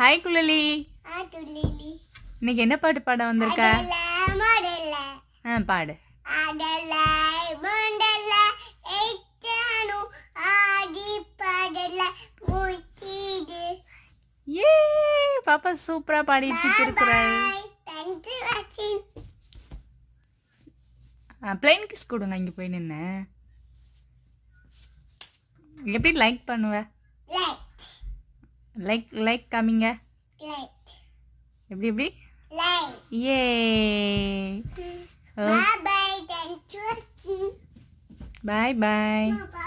hi குழலி இன்னைக்கு என்ன பாட்டு பாட வந்திருக்க ஆ பாடு ஏ பாப்பா சூப்பரா பாடிட்டு இருக்கிறாள் பிளைன் கிஸ் கொடுங்க இங்கே போய் நின்று எப்படி லைக் பண்ணுவேன் லைக் லைக் காமிங்க லைக் எப்படி எப்படி like a bye bye thank you bye by